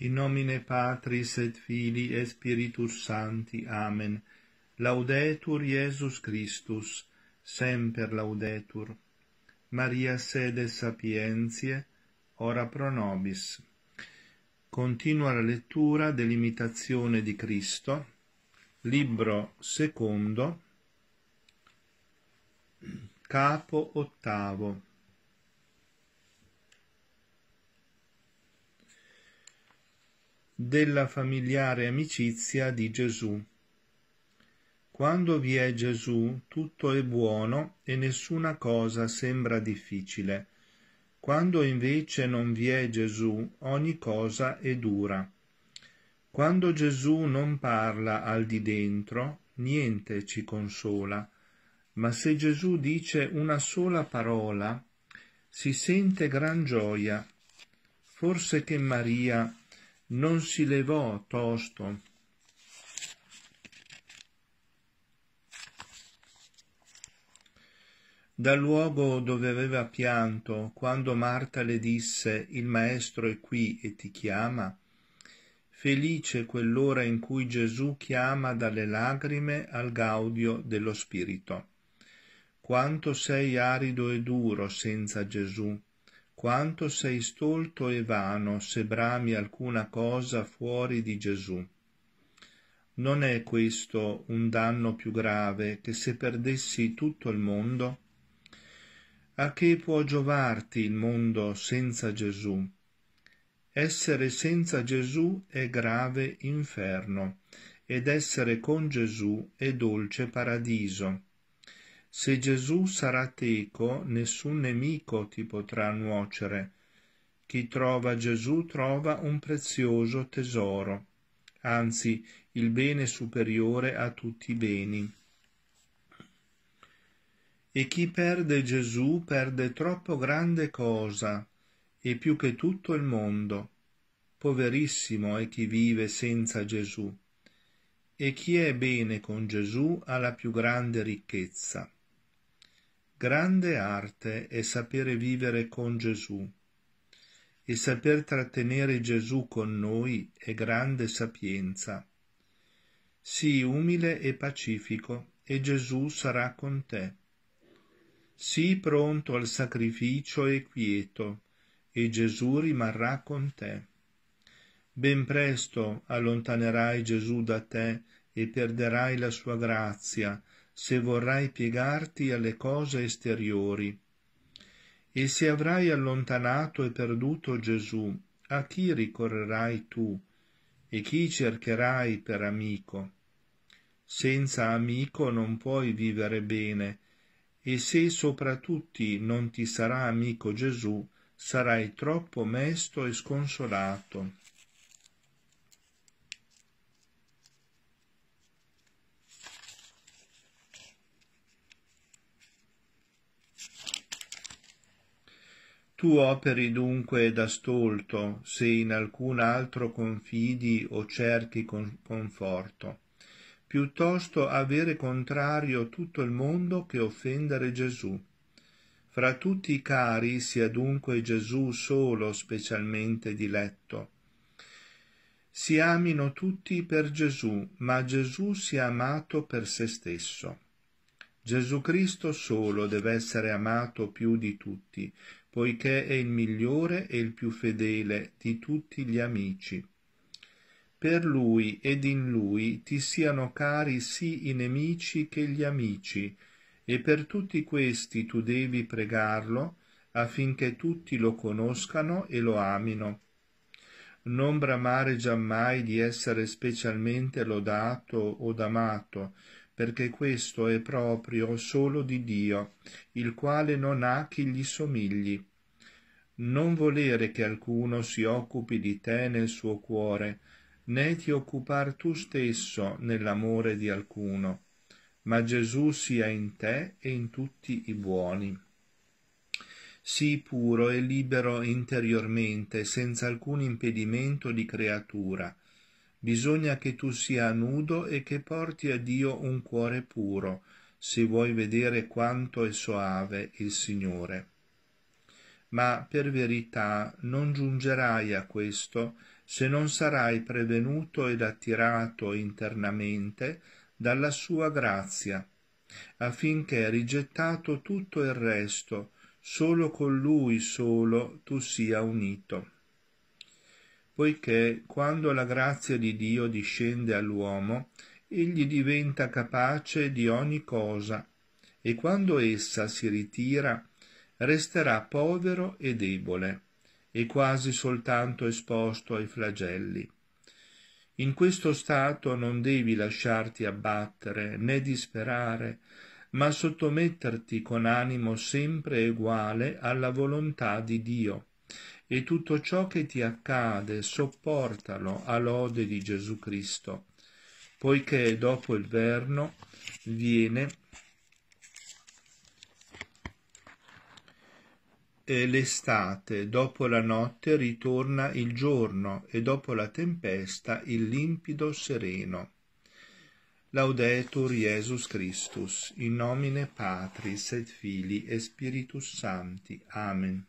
In nomine Patris et Fili et Spiritus Sancti. Amen. Laudetur Iesus Christus, semper laudetur. Maria sede sapientie, ora pro nobis. Continua la lettura dell'imitazione di Cristo, libro secondo, capo ottavo. della familiare amicizia di Gesù. Quando vi è Gesù tutto è buono e nessuna cosa sembra difficile. Quando invece non vi è Gesù ogni cosa è dura. Quando Gesù non parla al di dentro, niente ci consola, ma se Gesù dice una sola parola, si sente gran gioia. Forse che Maria non si levò tosto. Dal luogo dove aveva pianto, quando Marta le disse Il Maestro è qui e ti chiama, felice quell'ora in cui Gesù chiama dalle lagrime al gaudio dello Spirito. Quanto sei arido e duro senza Gesù, quanto sei stolto e vano se brami alcuna cosa fuori di Gesù. Non è questo un danno più grave che se perdessi tutto il mondo? A che può giovarti il mondo senza Gesù? Essere senza Gesù è grave inferno, ed essere con Gesù è dolce paradiso. Se Gesù sarà teco, nessun nemico ti potrà nuocere. Chi trova Gesù trova un prezioso tesoro, anzi il bene superiore a tutti i beni. E chi perde Gesù perde troppo grande cosa, e più che tutto il mondo. Poverissimo è chi vive senza Gesù, e chi è bene con Gesù ha la più grande ricchezza. Grande arte è sapere vivere con Gesù. Il saper trattenere Gesù con noi è grande sapienza. Sii umile e pacifico, e Gesù sarà con te. Sii pronto al sacrificio e quieto, e Gesù rimarrà con te. Ben presto allontanerai Gesù da te e perderai la sua grazia, se vorrai piegarti alle cose esteriori. E se avrai allontanato e perduto Gesù, a chi ricorrerai tu? E chi cercherai per amico? Senza amico non puoi vivere bene, e se sopra tutti non ti sarà amico Gesù, sarai troppo mesto e sconsolato. tu operi dunque da stolto se in alcun altro confidi o cerchi con conforto piuttosto avere contrario tutto il mondo che offendere Gesù. Fra tutti i cari sia dunque Gesù solo specialmente diletto. Si amino tutti per Gesù, ma Gesù sia amato per se stesso. Gesù Cristo solo deve essere amato più di tutti, poiché è il migliore e il più fedele di tutti gli amici. Per lui ed in lui ti siano cari sì i nemici che gli amici, e per tutti questi tu devi pregarlo, affinché tutti lo conoscano e lo amino. Non bramare giammai di essere specialmente lodato od amato, perché questo è proprio solo di Dio, il quale non ha chi gli somigli. Non volere che alcuno si occupi di te nel suo cuore, né ti occupar tu stesso nell'amore di alcuno, ma Gesù sia in te e in tutti i buoni. Sii puro e libero interiormente, senza alcun impedimento di creatura, Bisogna che tu sia nudo e che porti a Dio un cuore puro, se vuoi vedere quanto è soave il Signore. Ma per verità non giungerai a questo se non sarai prevenuto ed attirato internamente dalla sua grazia, affinché rigettato tutto il resto, solo con lui solo tu sia unito poiché quando la grazia di Dio discende all'uomo, egli diventa capace di ogni cosa, e quando essa si ritira, resterà povero e debole, e quasi soltanto esposto ai flagelli. In questo stato non devi lasciarti abbattere né disperare, ma sottometterti con animo sempre eguale alla volontà di Dio e tutto ciò che ti accade sopportalo a lode di Gesù Cristo, poiché dopo il verno viene l'estate, dopo la notte ritorna il giorno e dopo la tempesta il limpido sereno. Laudetur Jesus Christus, in nomine Patris et Filii e Spiritus Sancti. Amen.